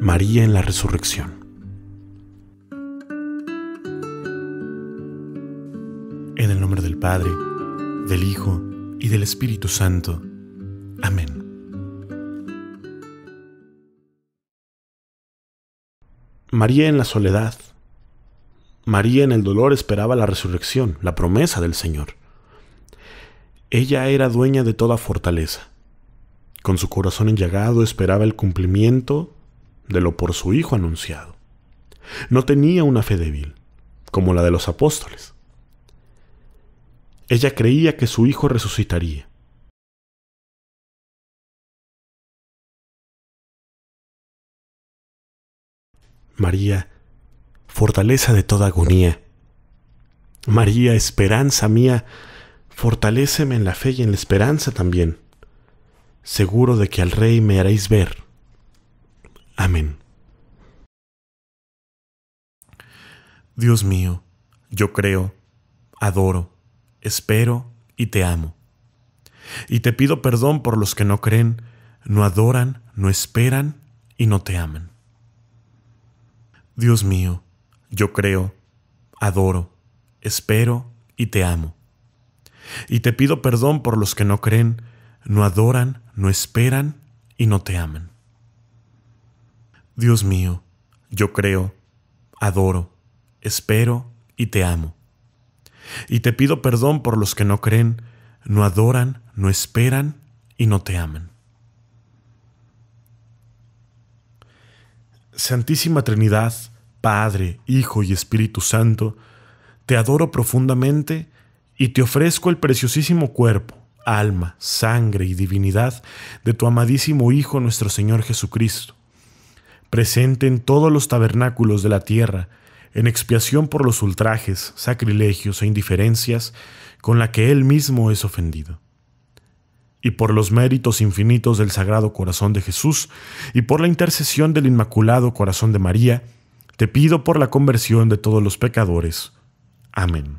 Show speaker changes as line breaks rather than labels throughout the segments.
María en la Resurrección. En el nombre del Padre, del Hijo y del Espíritu Santo. Amén. María en la soledad. María en el dolor esperaba la resurrección, la promesa del Señor. Ella era dueña de toda fortaleza con su corazón enllagado esperaba el cumplimiento de lo por su Hijo anunciado. No tenía una fe débil, como la de los apóstoles. Ella creía que su Hijo resucitaría. María, fortaleza de toda agonía. María, esperanza mía, fortaléceme en la fe y en la esperanza también seguro de que al rey me haréis ver. Amén. Dios mío, yo creo, adoro, espero y te amo. Y te pido perdón por los que no creen, no adoran, no esperan y no te aman. Dios mío, yo creo, adoro, espero y te amo. Y te pido perdón por los que no creen, no adoran, no esperan y no te aman. Dios mío, yo creo, adoro, espero y te amo. Y te pido perdón por los que no creen, no adoran, no esperan y no te aman. Santísima Trinidad, Padre, Hijo y Espíritu Santo, te adoro profundamente y te ofrezco el preciosísimo cuerpo, alma, sangre y divinidad de tu amadísimo Hijo nuestro Señor Jesucristo, presente en todos los tabernáculos de la tierra, en expiación por los ultrajes, sacrilegios e indiferencias con la que Él mismo es ofendido. Y por los méritos infinitos del Sagrado Corazón de Jesús, y por la intercesión del Inmaculado Corazón de María, te pido por la conversión de todos los pecadores. Amén.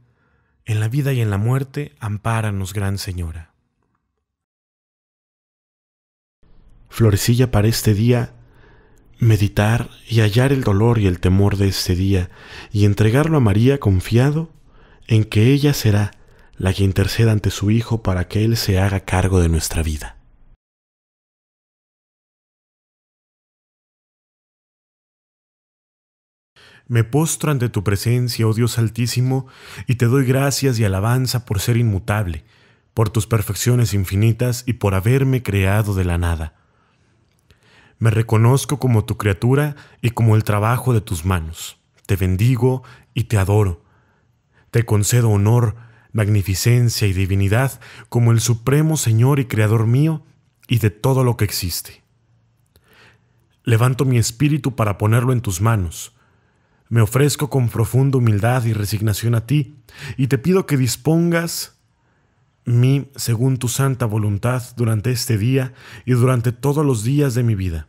en la vida y en la muerte, ampáranos, Gran Señora. Florecilla para este día, meditar y hallar el dolor y el temor de este día, y entregarlo a María confiado en que ella será la que interceda ante su Hijo para que Él se haga cargo de nuestra vida. Me postro ante tu presencia, oh Dios altísimo, y te doy gracias y alabanza por ser inmutable, por tus perfecciones infinitas y por haberme creado de la nada. Me reconozco como tu criatura y como el trabajo de tus manos. Te bendigo y te adoro. Te concedo honor, magnificencia y divinidad como el supremo Señor y Creador mío y de todo lo que existe. Levanto mi espíritu para ponerlo en tus manos, me ofrezco con profunda humildad y resignación a ti, y te pido que dispongas mí según tu santa voluntad durante este día y durante todos los días de mi vida.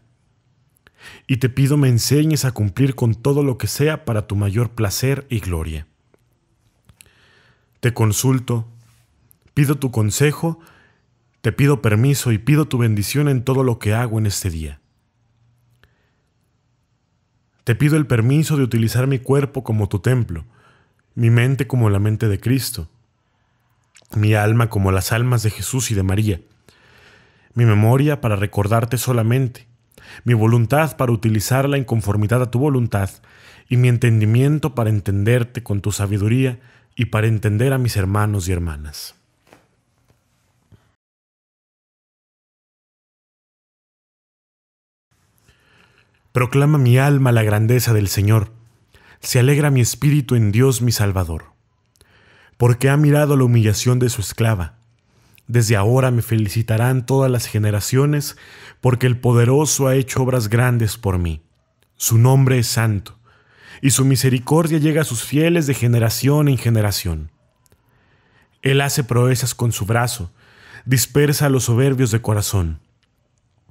Y te pido me enseñes a cumplir con todo lo que sea para tu mayor placer y gloria. Te consulto, pido tu consejo, te pido permiso y pido tu bendición en todo lo que hago en este día. Te pido el permiso de utilizar mi cuerpo como tu templo, mi mente como la mente de Cristo, mi alma como las almas de Jesús y de María, mi memoria para recordarte solamente, mi voluntad para utilizarla en conformidad a tu voluntad, y mi entendimiento para entenderte con tu sabiduría y para entender a mis hermanos y hermanas. Proclama mi alma la grandeza del Señor. Se alegra mi espíritu en Dios mi Salvador. Porque ha mirado la humillación de su esclava. Desde ahora me felicitarán todas las generaciones, porque el poderoso ha hecho obras grandes por mí. Su nombre es santo, y su misericordia llega a sus fieles de generación en generación. Él hace proezas con su brazo, dispersa a los soberbios de corazón,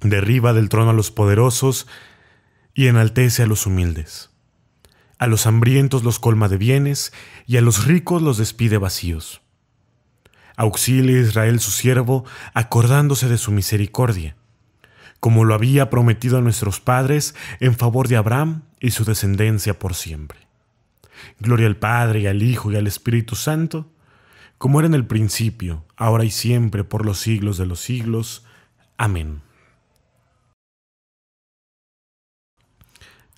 derriba del trono a los poderosos, y enaltece a los humildes. A los hambrientos los colma de bienes, y a los ricos los despide vacíos. Auxilia Israel su siervo, acordándose de su misericordia, como lo había prometido a nuestros padres en favor de Abraham y su descendencia por siempre. Gloria al Padre y al Hijo y al Espíritu Santo, como era en el principio, ahora y siempre, por los siglos de los siglos. Amén.